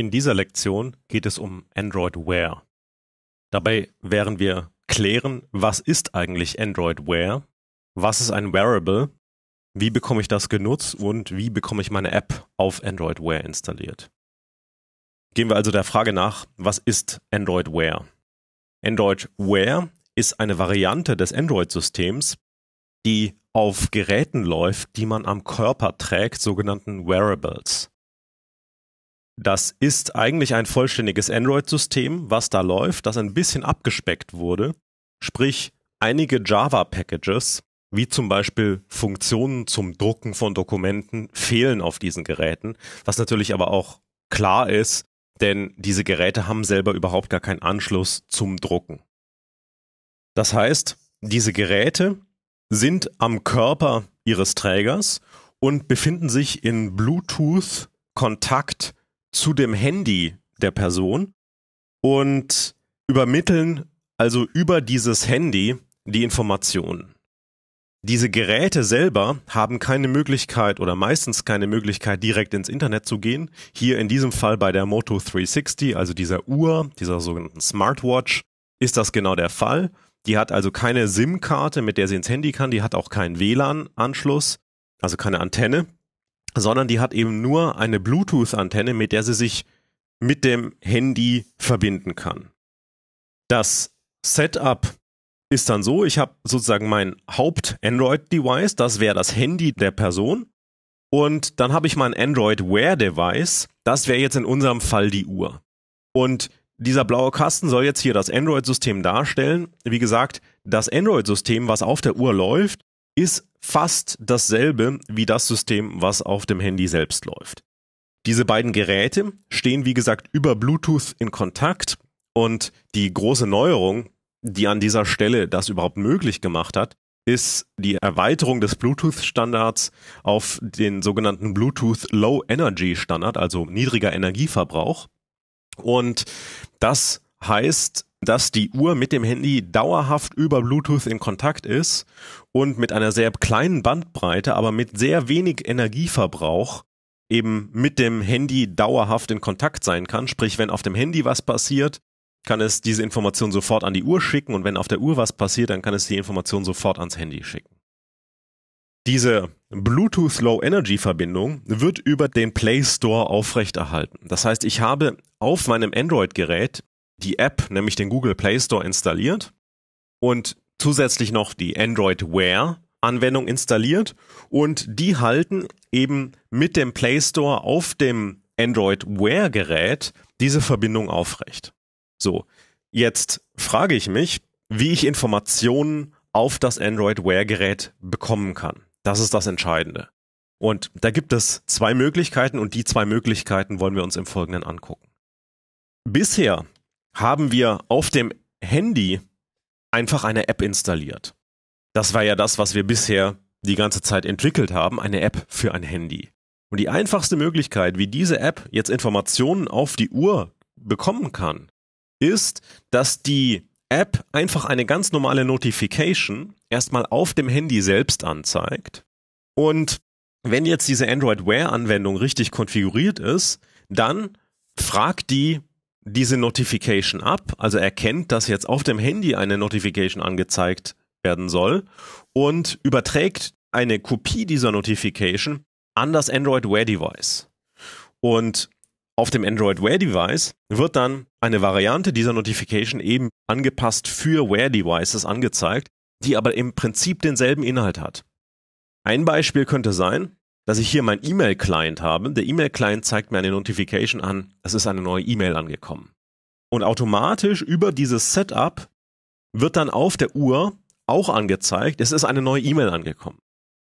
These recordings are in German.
In dieser Lektion geht es um Android Wear. Dabei werden wir klären, was ist eigentlich Android Wear, was ist ein Wearable, wie bekomme ich das genutzt und wie bekomme ich meine App auf Android Wear installiert. Gehen wir also der Frage nach, was ist Android Wear? Android Wear ist eine Variante des Android-Systems, die auf Geräten läuft, die man am Körper trägt, sogenannten Wearables. Das ist eigentlich ein vollständiges Android-System, was da läuft, das ein bisschen abgespeckt wurde. Sprich, einige Java-Packages, wie zum Beispiel Funktionen zum Drucken von Dokumenten, fehlen auf diesen Geräten, was natürlich aber auch klar ist, denn diese Geräte haben selber überhaupt gar keinen Anschluss zum Drucken. Das heißt, diese Geräte sind am Körper ihres Trägers und befinden sich in Bluetooth-Kontakt zu dem Handy der Person und übermitteln also über dieses Handy die Informationen. Diese Geräte selber haben keine Möglichkeit oder meistens keine Möglichkeit, direkt ins Internet zu gehen. Hier in diesem Fall bei der Moto 360, also dieser Uhr, dieser sogenannten Smartwatch, ist das genau der Fall. Die hat also keine SIM-Karte, mit der sie ins Handy kann, die hat auch keinen WLAN-Anschluss, also keine Antenne sondern die hat eben nur eine Bluetooth-Antenne, mit der sie sich mit dem Handy verbinden kann. Das Setup ist dann so, ich habe sozusagen mein Haupt-Android-Device, das wäre das Handy der Person. Und dann habe ich mein Android Wear-Device, das wäre jetzt in unserem Fall die Uhr. Und dieser blaue Kasten soll jetzt hier das Android-System darstellen. Wie gesagt, das Android-System, was auf der Uhr läuft, ist fast dasselbe wie das System, was auf dem Handy selbst läuft. Diese beiden Geräte stehen, wie gesagt, über Bluetooth in Kontakt und die große Neuerung, die an dieser Stelle das überhaupt möglich gemacht hat, ist die Erweiterung des Bluetooth-Standards auf den sogenannten Bluetooth Low Energy Standard, also niedriger Energieverbrauch. Und das heißt, dass die Uhr mit dem Handy dauerhaft über Bluetooth in Kontakt ist und mit einer sehr kleinen Bandbreite, aber mit sehr wenig Energieverbrauch eben mit dem Handy dauerhaft in Kontakt sein kann. Sprich, wenn auf dem Handy was passiert, kann es diese Information sofort an die Uhr schicken und wenn auf der Uhr was passiert, dann kann es die Information sofort ans Handy schicken. Diese Bluetooth Low Energy Verbindung wird über den Play Store aufrechterhalten. Das heißt, ich habe auf meinem Android-Gerät die App, nämlich den Google Play Store installiert und zusätzlich noch die Android Wear Anwendung installiert und die halten eben mit dem Play Store auf dem Android Wear Gerät diese Verbindung aufrecht. So, jetzt frage ich mich, wie ich Informationen auf das Android Wear Gerät bekommen kann. Das ist das Entscheidende. Und da gibt es zwei Möglichkeiten und die zwei Möglichkeiten wollen wir uns im Folgenden angucken. Bisher haben wir auf dem Handy einfach eine App installiert. Das war ja das, was wir bisher die ganze Zeit entwickelt haben, eine App für ein Handy. Und die einfachste Möglichkeit, wie diese App jetzt Informationen auf die Uhr bekommen kann, ist, dass die App einfach eine ganz normale Notification erstmal auf dem Handy selbst anzeigt. Und wenn jetzt diese Android Wear Anwendung richtig konfiguriert ist, dann fragt die diese Notification ab, also erkennt, dass jetzt auf dem Handy eine Notification angezeigt werden soll und überträgt eine Kopie dieser Notification an das Android Wear Device. Und auf dem Android Wear Device wird dann eine Variante dieser Notification eben angepasst für Wear Devices angezeigt, die aber im Prinzip denselben Inhalt hat. Ein Beispiel könnte sein, dass ich hier meinen E-Mail-Client habe. Der E-Mail-Client zeigt mir eine Notification an, es ist eine neue E-Mail angekommen. Und automatisch über dieses Setup wird dann auf der Uhr auch angezeigt, es ist eine neue E-Mail angekommen.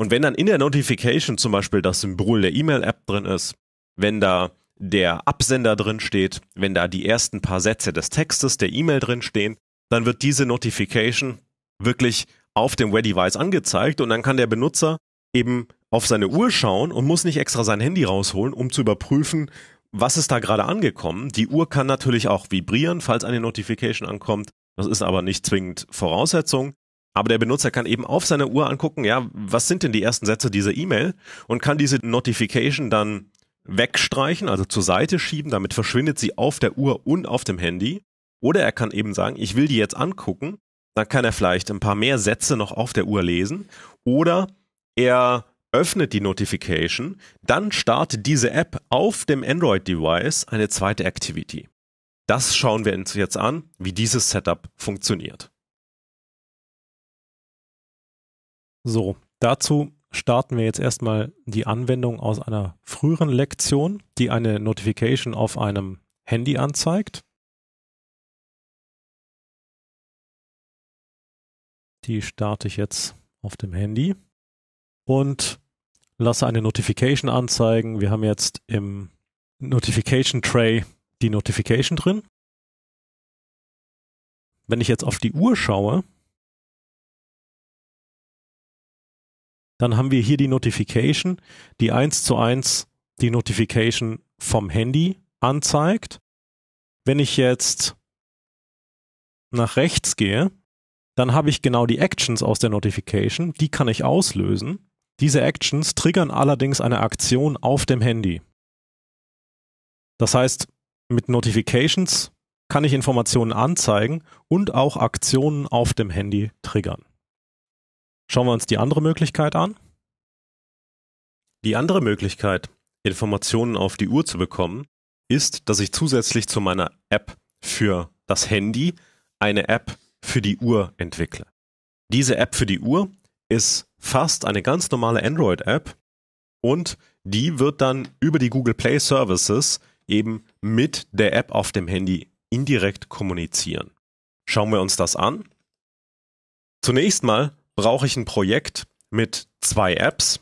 Und wenn dann in der Notification zum Beispiel das Symbol der E-Mail-App drin ist, wenn da der Absender drin steht, wenn da die ersten paar Sätze des Textes der E-Mail drin stehen, dann wird diese Notification wirklich auf dem Web-Device angezeigt und dann kann der Benutzer eben auf seine Uhr schauen und muss nicht extra sein Handy rausholen, um zu überprüfen, was ist da gerade angekommen. Die Uhr kann natürlich auch vibrieren, falls eine Notification ankommt. Das ist aber nicht zwingend Voraussetzung. Aber der Benutzer kann eben auf seine Uhr angucken, ja, was sind denn die ersten Sätze dieser E-Mail und kann diese Notification dann wegstreichen, also zur Seite schieben, damit verschwindet sie auf der Uhr und auf dem Handy. Oder er kann eben sagen, ich will die jetzt angucken, dann kann er vielleicht ein paar mehr Sätze noch auf der Uhr lesen. Oder er öffnet die Notification, dann startet diese App auf dem Android-Device eine zweite Activity. Das schauen wir uns jetzt an, wie dieses Setup funktioniert. So, dazu starten wir jetzt erstmal die Anwendung aus einer früheren Lektion, die eine Notification auf einem Handy anzeigt. Die starte ich jetzt auf dem Handy und lasse eine Notification anzeigen. Wir haben jetzt im Notification Tray die Notification drin. Wenn ich jetzt auf die Uhr schaue, dann haben wir hier die Notification, die eins zu eins die Notification vom Handy anzeigt. Wenn ich jetzt nach rechts gehe, dann habe ich genau die Actions aus der Notification, die kann ich auslösen. Diese Actions triggern allerdings eine Aktion auf dem Handy. Das heißt, mit Notifications kann ich Informationen anzeigen und auch Aktionen auf dem Handy triggern. Schauen wir uns die andere Möglichkeit an. Die andere Möglichkeit, Informationen auf die Uhr zu bekommen, ist, dass ich zusätzlich zu meiner App für das Handy eine App für die Uhr entwickle. Diese App für die Uhr ist fast eine ganz normale Android-App und die wird dann über die Google Play Services eben mit der App auf dem Handy indirekt kommunizieren. Schauen wir uns das an. Zunächst mal brauche ich ein Projekt mit zwei Apps.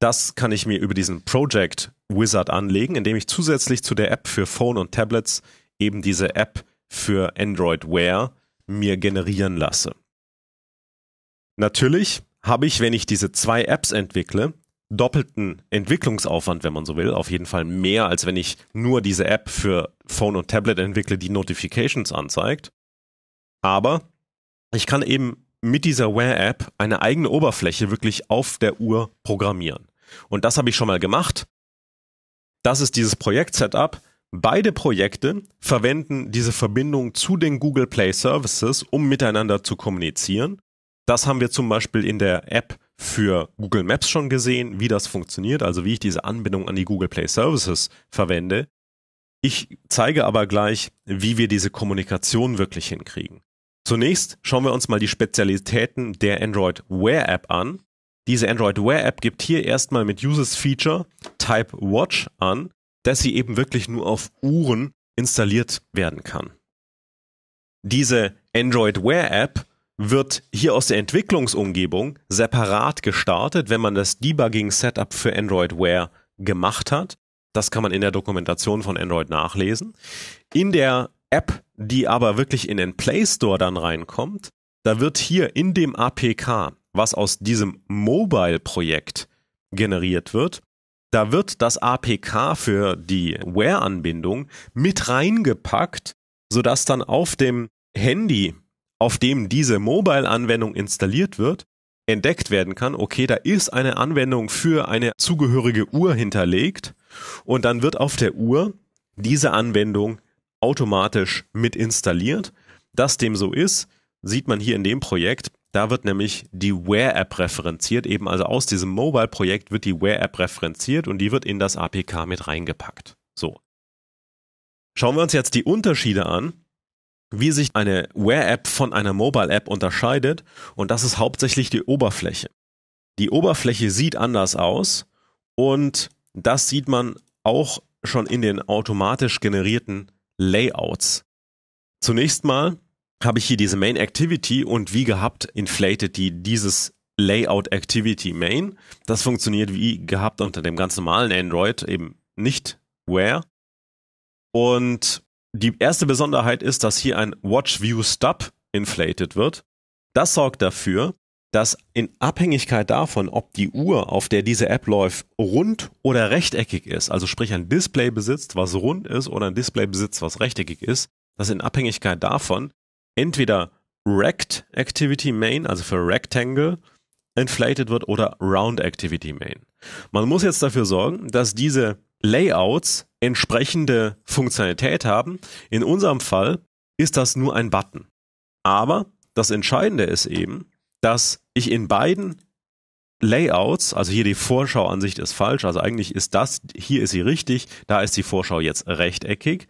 Das kann ich mir über diesen Project Wizard anlegen, indem ich zusätzlich zu der App für Phone und Tablets eben diese App für Android Wear mir generieren lasse. Natürlich habe ich, wenn ich diese zwei Apps entwickle, doppelten Entwicklungsaufwand, wenn man so will, auf jeden Fall mehr, als wenn ich nur diese App für Phone und Tablet entwickle, die Notifications anzeigt. Aber ich kann eben mit dieser Wear App eine eigene Oberfläche wirklich auf der Uhr programmieren. Und das habe ich schon mal gemacht. Das ist dieses Projekt Setup. Beide Projekte verwenden diese Verbindung zu den Google Play Services, um miteinander zu kommunizieren. Das haben wir zum Beispiel in der App für Google Maps schon gesehen, wie das funktioniert, also wie ich diese Anbindung an die Google Play Services verwende. Ich zeige aber gleich, wie wir diese Kommunikation wirklich hinkriegen. Zunächst schauen wir uns mal die Spezialitäten der Android Wear App an. Diese Android Wear App gibt hier erstmal mit Uses Feature Type Watch an, dass sie eben wirklich nur auf Uhren installiert werden kann. Diese Android Wear App wird hier aus der Entwicklungsumgebung separat gestartet, wenn man das Debugging-Setup für Android Wear gemacht hat. Das kann man in der Dokumentation von Android nachlesen. In der App, die aber wirklich in den Play Store dann reinkommt, da wird hier in dem APK, was aus diesem Mobile-Projekt generiert wird, da wird das APK für die Wear-Anbindung mit reingepackt, sodass dann auf dem Handy auf dem diese Mobile-Anwendung installiert wird, entdeckt werden kann, okay, da ist eine Anwendung für eine zugehörige Uhr hinterlegt und dann wird auf der Uhr diese Anwendung automatisch mit installiert. Dass dem so ist, sieht man hier in dem Projekt. Da wird nämlich die Wear-App referenziert, eben also aus diesem Mobile-Projekt wird die Wear-App referenziert und die wird in das APK mit reingepackt. So. Schauen wir uns jetzt die Unterschiede an wie sich eine Wear-App von einer Mobile-App unterscheidet und das ist hauptsächlich die Oberfläche. Die Oberfläche sieht anders aus und das sieht man auch schon in den automatisch generierten Layouts. Zunächst mal habe ich hier diese Main Activity und wie gehabt inflated die dieses Layout Activity Main. Das funktioniert wie gehabt unter dem ganz normalen Android, eben nicht Wear. Und die erste Besonderheit ist, dass hier ein Watch View Stub inflated wird. Das sorgt dafür, dass in Abhängigkeit davon, ob die Uhr, auf der diese App läuft, rund oder rechteckig ist, also sprich ein Display besitzt, was rund ist oder ein Display besitzt, was rechteckig ist, dass in Abhängigkeit davon entweder Rect Activity Main, also für Rectangle, inflated wird oder Round Activity Main. Man muss jetzt dafür sorgen, dass diese Layouts entsprechende Funktionalität haben. In unserem Fall ist das nur ein Button. Aber das Entscheidende ist eben, dass ich in beiden Layouts, also hier die Vorschauansicht ist falsch, also eigentlich ist das, hier ist sie richtig, da ist die Vorschau jetzt rechteckig,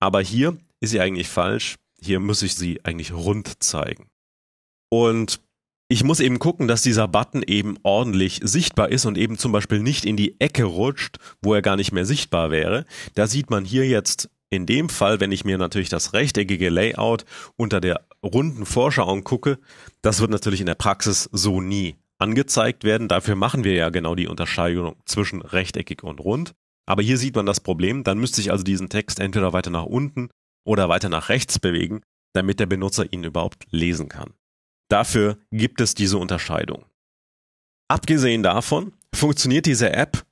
aber hier ist sie eigentlich falsch, hier muss ich sie eigentlich rund zeigen. Und ich muss eben gucken, dass dieser Button eben ordentlich sichtbar ist und eben zum Beispiel nicht in die Ecke rutscht, wo er gar nicht mehr sichtbar wäre. Da sieht man hier jetzt in dem Fall, wenn ich mir natürlich das rechteckige Layout unter der runden Vorschau angucke, das wird natürlich in der Praxis so nie angezeigt werden. Dafür machen wir ja genau die Unterscheidung zwischen rechteckig und rund. Aber hier sieht man das Problem. Dann müsste ich also diesen Text entweder weiter nach unten oder weiter nach rechts bewegen, damit der Benutzer ihn überhaupt lesen kann. Dafür gibt es diese Unterscheidung. Abgesehen davon funktioniert diese App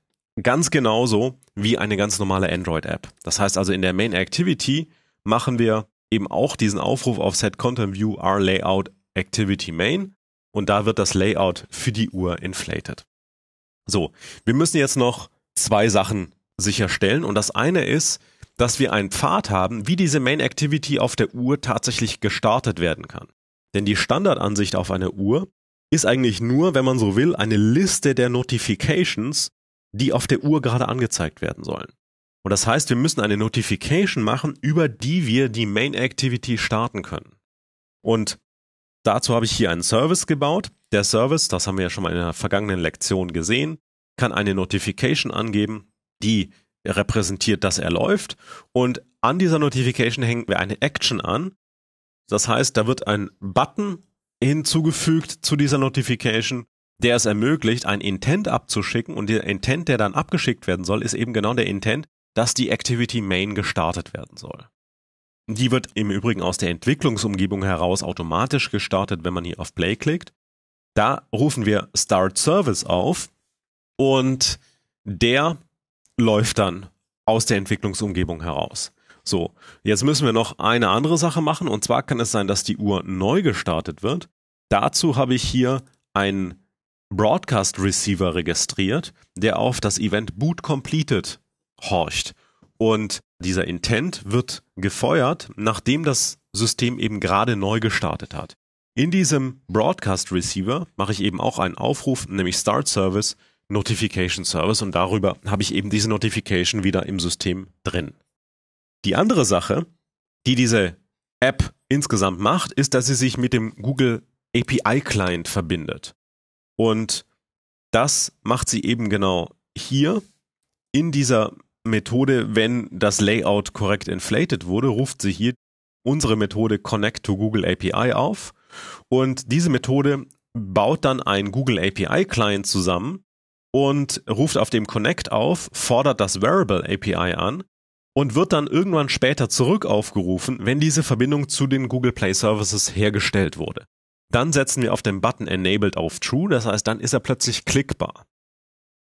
ganz genauso wie eine ganz normale Android-App. Das heißt also in der Main Activity machen wir eben auch diesen Aufruf auf Set Content View R Layout Activity Main und da wird das Layout für die Uhr inflated. So, wir müssen jetzt noch zwei Sachen sicherstellen und das eine ist, dass wir einen Pfad haben, wie diese Main Activity auf der Uhr tatsächlich gestartet werden kann. Denn die Standardansicht auf einer Uhr ist eigentlich nur, wenn man so will, eine Liste der Notifications, die auf der Uhr gerade angezeigt werden sollen. Und das heißt, wir müssen eine Notification machen, über die wir die Main Activity starten können. Und dazu habe ich hier einen Service gebaut. Der Service, das haben wir ja schon mal in der vergangenen Lektion gesehen, kann eine Notification angeben, die repräsentiert, dass er läuft. Und an dieser Notification hängen wir eine Action an, das heißt, da wird ein Button hinzugefügt zu dieser Notification, der es ermöglicht, ein Intent abzuschicken. Und der Intent, der dann abgeschickt werden soll, ist eben genau der Intent, dass die Activity Main gestartet werden soll. Die wird im Übrigen aus der Entwicklungsumgebung heraus automatisch gestartet, wenn man hier auf Play klickt. Da rufen wir Start Service auf und der läuft dann aus der Entwicklungsumgebung heraus. So, jetzt müssen wir noch eine andere Sache machen und zwar kann es sein, dass die Uhr neu gestartet wird. Dazu habe ich hier einen Broadcast Receiver registriert, der auf das Event Boot Completed horcht. Und dieser Intent wird gefeuert, nachdem das System eben gerade neu gestartet hat. In diesem Broadcast Receiver mache ich eben auch einen Aufruf, nämlich Start Service, Notification Service und darüber habe ich eben diese Notification wieder im System drin. Die andere Sache, die diese App insgesamt macht, ist, dass sie sich mit dem Google API Client verbindet. Und das macht sie eben genau hier in dieser Methode, wenn das Layout korrekt inflated wurde, ruft sie hier unsere Methode Connect to Google API auf. Und diese Methode baut dann einen Google API Client zusammen und ruft auf dem Connect auf, fordert das Variable API an und wird dann irgendwann später zurück aufgerufen, wenn diese Verbindung zu den Google Play Services hergestellt wurde. Dann setzen wir auf den Button Enabled auf True, das heißt, dann ist er plötzlich klickbar.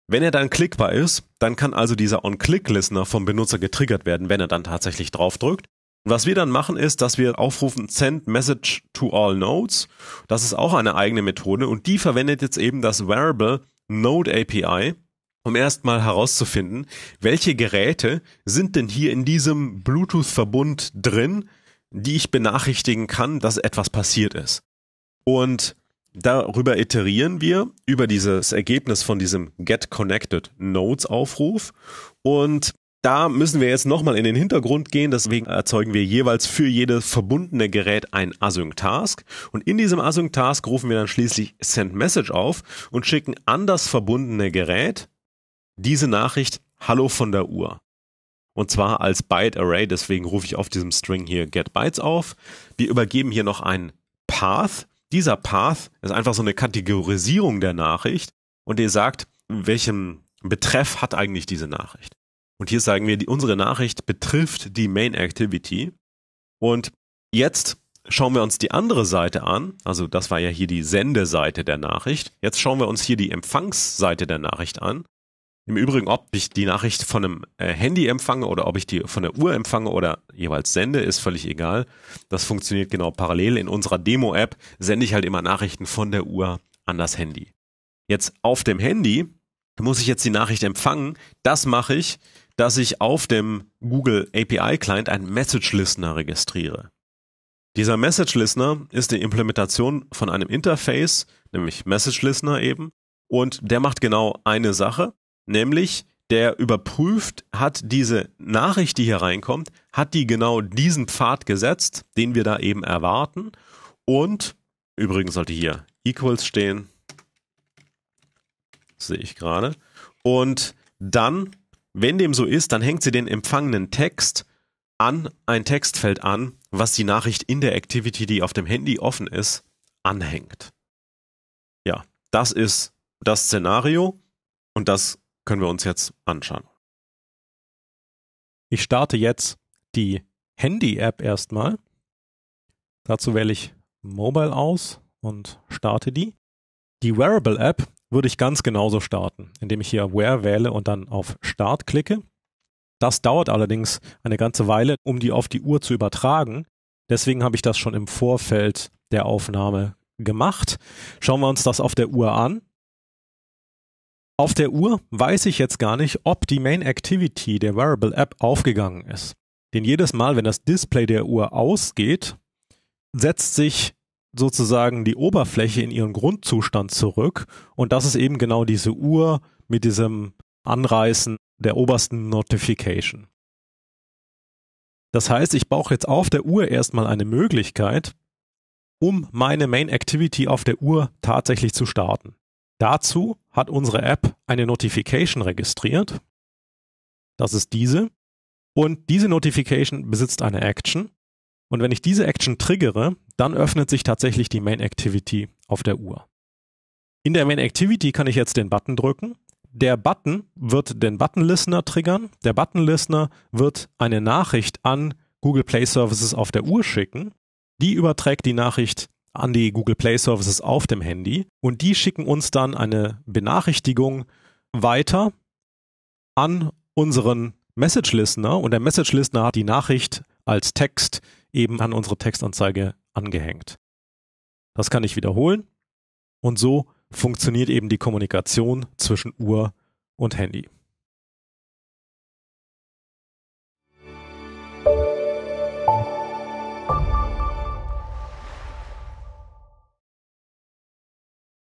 Wenn er dann klickbar ist, dann kann also dieser On-Click-Listener vom Benutzer getriggert werden, wenn er dann tatsächlich draufdrückt. was wir dann machen ist, dass wir aufrufen Send Message to All Nodes. Das ist auch eine eigene Methode und die verwendet jetzt eben das Variable Node API, um erstmal herauszufinden, welche Geräte sind denn hier in diesem Bluetooth-Verbund drin, die ich benachrichtigen kann, dass etwas passiert ist. Und darüber iterieren wir über dieses Ergebnis von diesem Get Connected Nodes Aufruf und da müssen wir jetzt nochmal in den Hintergrund gehen, deswegen erzeugen wir jeweils für jedes verbundene Gerät ein Async-Task und in diesem Async-Task rufen wir dann schließlich Send Message auf und schicken an das verbundene Gerät diese Nachricht Hallo von der Uhr. Und zwar als Byte Array, deswegen rufe ich auf diesem String hier get bytes auf. Wir übergeben hier noch einen Path. Dieser Path ist einfach so eine Kategorisierung der Nachricht und der sagt, welchen Betreff hat eigentlich diese Nachricht. Und hier sagen wir, die, unsere Nachricht betrifft die Main Activity. Und jetzt schauen wir uns die andere Seite an. Also das war ja hier die Sendeseite der Nachricht. Jetzt schauen wir uns hier die Empfangsseite der Nachricht an. Im Übrigen, ob ich die Nachricht von einem äh, Handy empfange oder ob ich die von der Uhr empfange oder jeweils sende, ist völlig egal. Das funktioniert genau parallel. In unserer Demo-App sende ich halt immer Nachrichten von der Uhr an das Handy. Jetzt auf dem Handy muss ich jetzt die Nachricht empfangen. Das mache ich, dass ich auf dem Google API Client einen Message Listener registriere. Dieser Message Listener ist die Implementation von einem Interface, nämlich Message Listener eben. Und der macht genau eine Sache. Nämlich, der überprüft, hat diese Nachricht, die hier reinkommt, hat die genau diesen Pfad gesetzt, den wir da eben erwarten. Und übrigens sollte hier Equals stehen. Das sehe ich gerade. Und dann, wenn dem so ist, dann hängt sie den empfangenen Text an ein Textfeld an, was die Nachricht in der Activity, die auf dem Handy offen ist, anhängt. Ja, das ist das Szenario und das können wir uns jetzt anschauen. Ich starte jetzt die Handy-App erstmal. Dazu wähle ich Mobile aus und starte die. Die Wearable-App würde ich ganz genauso starten, indem ich hier Wear wähle und dann auf Start klicke. Das dauert allerdings eine ganze Weile, um die auf die Uhr zu übertragen. Deswegen habe ich das schon im Vorfeld der Aufnahme gemacht. Schauen wir uns das auf der Uhr an. Auf der Uhr weiß ich jetzt gar nicht, ob die Main Activity der Wearable App aufgegangen ist. Denn jedes Mal, wenn das Display der Uhr ausgeht, setzt sich sozusagen die Oberfläche in ihren Grundzustand zurück. Und das ist eben genau diese Uhr mit diesem Anreißen der obersten Notification. Das heißt, ich brauche jetzt auf der Uhr erstmal eine Möglichkeit, um meine Main Activity auf der Uhr tatsächlich zu starten. Dazu hat unsere App eine Notification registriert. Das ist diese. Und diese Notification besitzt eine Action. Und wenn ich diese Action triggere, dann öffnet sich tatsächlich die Main Activity auf der Uhr. In der Main Activity kann ich jetzt den Button drücken. Der Button wird den Button Listener triggern. Der Button Listener wird eine Nachricht an Google Play Services auf der Uhr schicken. Die überträgt die Nachricht an die Google Play Services auf dem Handy und die schicken uns dann eine Benachrichtigung weiter an unseren Message Listener und der Message Listener hat die Nachricht als Text eben an unsere Textanzeige angehängt. Das kann ich wiederholen und so funktioniert eben die Kommunikation zwischen Uhr und Handy.